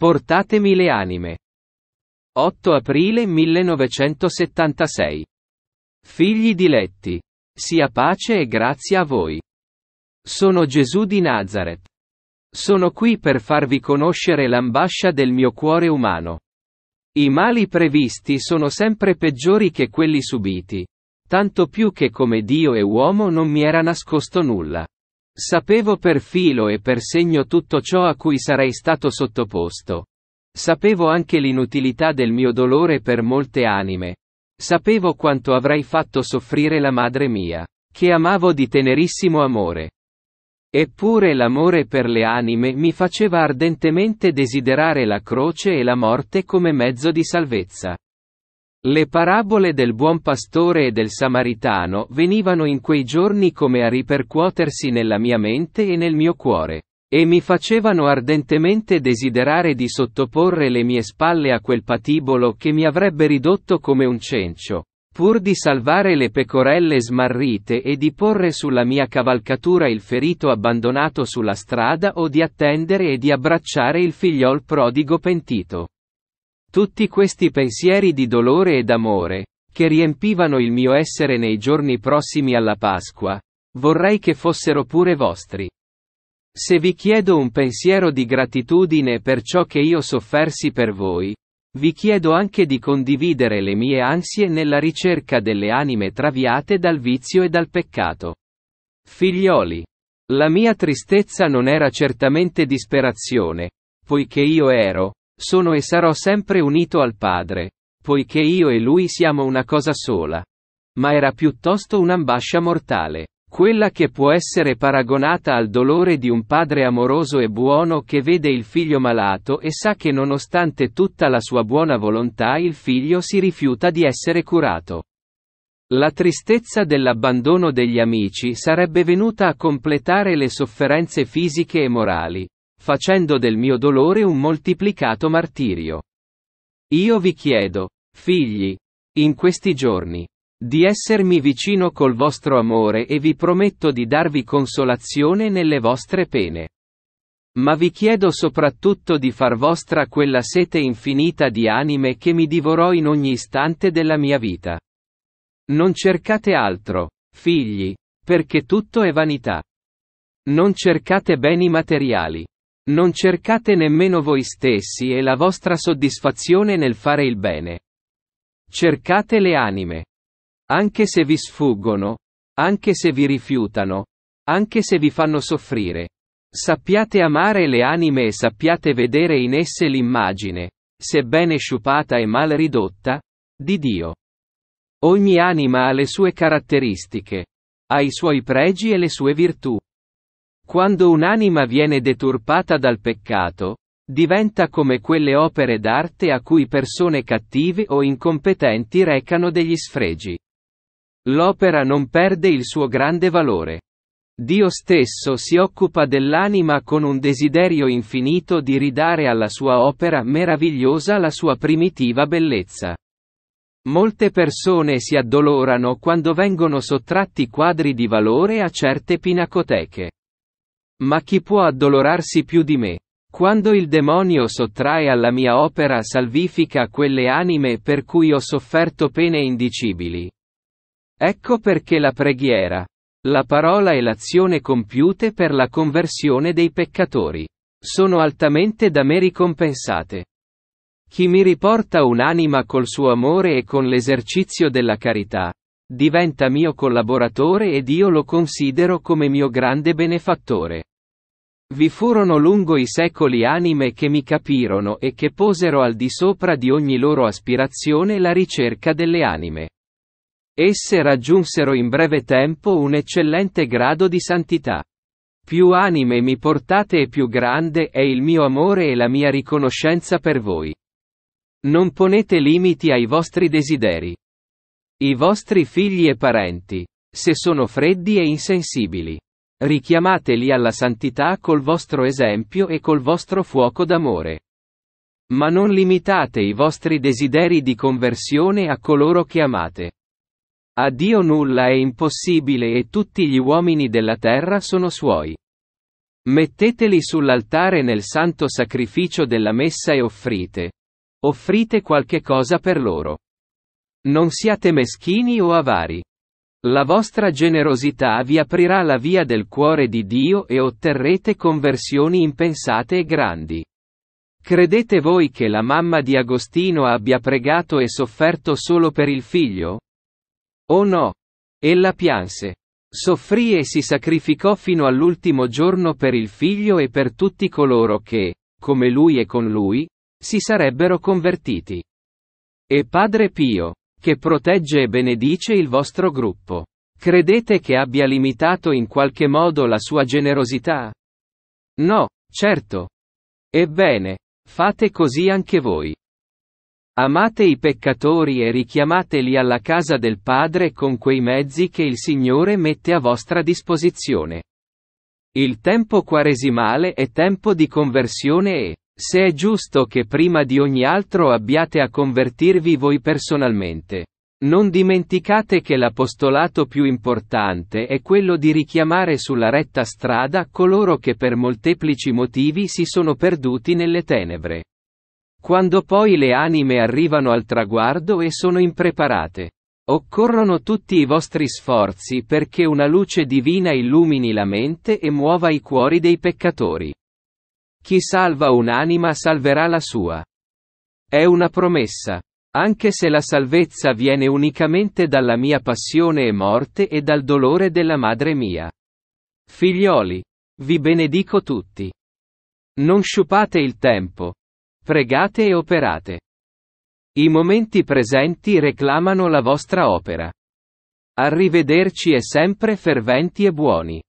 Portatemi le anime. 8 aprile 1976. Figli diletti. Sia pace e grazia a voi. Sono Gesù di Nazareth. Sono qui per farvi conoscere l'ambascia del mio cuore umano. I mali previsti sono sempre peggiori che quelli subiti. Tanto più che come Dio e uomo non mi era nascosto nulla. Sapevo per filo e per segno tutto ciò a cui sarei stato sottoposto. Sapevo anche l'inutilità del mio dolore per molte anime. Sapevo quanto avrei fatto soffrire la madre mia, che amavo di tenerissimo amore. Eppure l'amore per le anime mi faceva ardentemente desiderare la croce e la morte come mezzo di salvezza. Le parabole del buon pastore e del samaritano venivano in quei giorni come a ripercuotersi nella mia mente e nel mio cuore. E mi facevano ardentemente desiderare di sottoporre le mie spalle a quel patibolo che mi avrebbe ridotto come un cencio, pur di salvare le pecorelle smarrite e di porre sulla mia cavalcatura il ferito abbandonato sulla strada o di attendere e di abbracciare il figliol prodigo pentito. Tutti questi pensieri di dolore e d'amore, che riempivano il mio essere nei giorni prossimi alla Pasqua, vorrei che fossero pure vostri. Se vi chiedo un pensiero di gratitudine per ciò che io soffersi per voi, vi chiedo anche di condividere le mie ansie nella ricerca delle anime traviate dal vizio e dal peccato. Figlioli. La mia tristezza non era certamente disperazione, poiché io ero, sono e sarò sempre unito al Padre. Poiché io e Lui siamo una cosa sola. Ma era piuttosto un'ambascia mortale. Quella che può essere paragonata al dolore di un padre amoroso e buono che vede il figlio malato e sa che nonostante tutta la sua buona volontà il figlio si rifiuta di essere curato. La tristezza dell'abbandono degli amici sarebbe venuta a completare le sofferenze fisiche e morali, facendo del mio dolore un moltiplicato martirio. Io vi chiedo, figli, in questi giorni, di essermi vicino col vostro amore e vi prometto di darvi consolazione nelle vostre pene. Ma vi chiedo soprattutto di far vostra quella sete infinita di anime che mi divorò in ogni istante della mia vita. Non cercate altro, figli, perché tutto è vanità. Non cercate beni materiali. Non cercate nemmeno voi stessi e la vostra soddisfazione nel fare il bene. Cercate le anime. Anche se vi sfuggono, anche se vi rifiutano, anche se vi fanno soffrire. Sappiate amare le anime e sappiate vedere in esse l'immagine, sebbene sciupata e mal ridotta, di Dio. Ogni anima ha le sue caratteristiche, ha i suoi pregi e le sue virtù. Quando un'anima viene deturpata dal peccato, diventa come quelle opere d'arte a cui persone cattive o incompetenti recano degli sfregi. L'opera non perde il suo grande valore. Dio stesso si occupa dell'anima con un desiderio infinito di ridare alla sua opera meravigliosa la sua primitiva bellezza. Molte persone si addolorano quando vengono sottratti quadri di valore a certe pinacoteche. Ma chi può addolorarsi più di me? Quando il demonio sottrae alla mia opera salvifica quelle anime per cui ho sofferto pene indicibili. Ecco perché la preghiera, la parola e l'azione compiute per la conversione dei peccatori, sono altamente da me ricompensate. Chi mi riporta un'anima col suo amore e con l'esercizio della carità, diventa mio collaboratore ed io lo considero come mio grande benefattore. Vi furono lungo i secoli anime che mi capirono e che posero al di sopra di ogni loro aspirazione la ricerca delle anime. Esse raggiunsero in breve tempo un eccellente grado di santità. Più anime mi portate e più grande è il mio amore e la mia riconoscenza per voi. Non ponete limiti ai vostri desideri. I vostri figli e parenti, se sono freddi e insensibili Richiamateli alla santità col vostro esempio e col vostro fuoco d'amore. Ma non limitate i vostri desideri di conversione a coloro che amate. A Dio nulla è impossibile e tutti gli uomini della terra sono suoi. Metteteli sull'altare nel santo sacrificio della messa e offrite. Offrite qualche cosa per loro. Non siate meschini o avari. La vostra generosità vi aprirà la via del cuore di Dio e otterrete conversioni impensate e grandi. Credete voi che la mamma di Agostino abbia pregato e sofferto solo per il figlio? Oh no! Ella pianse. Soffrì e si sacrificò fino all'ultimo giorno per il figlio e per tutti coloro che, come lui e con lui, si sarebbero convertiti. E Padre Pio, che protegge e benedice il vostro gruppo. Credete che abbia limitato in qualche modo la sua generosità? No, certo. Ebbene, fate così anche voi. Amate i peccatori e richiamateli alla casa del Padre con quei mezzi che il Signore mette a vostra disposizione. Il tempo quaresimale è tempo di conversione e se è giusto che prima di ogni altro abbiate a convertirvi voi personalmente. Non dimenticate che l'apostolato più importante è quello di richiamare sulla retta strada coloro che per molteplici motivi si sono perduti nelle tenebre. Quando poi le anime arrivano al traguardo e sono impreparate. Occorrono tutti i vostri sforzi perché una luce divina illumini la mente e muova i cuori dei peccatori. Chi salva un'anima salverà la sua. È una promessa. Anche se la salvezza viene unicamente dalla mia passione e morte e dal dolore della madre mia. Figlioli, vi benedico tutti. Non sciupate il tempo. Pregate e operate. I momenti presenti reclamano la vostra opera. Arrivederci e sempre ferventi e buoni.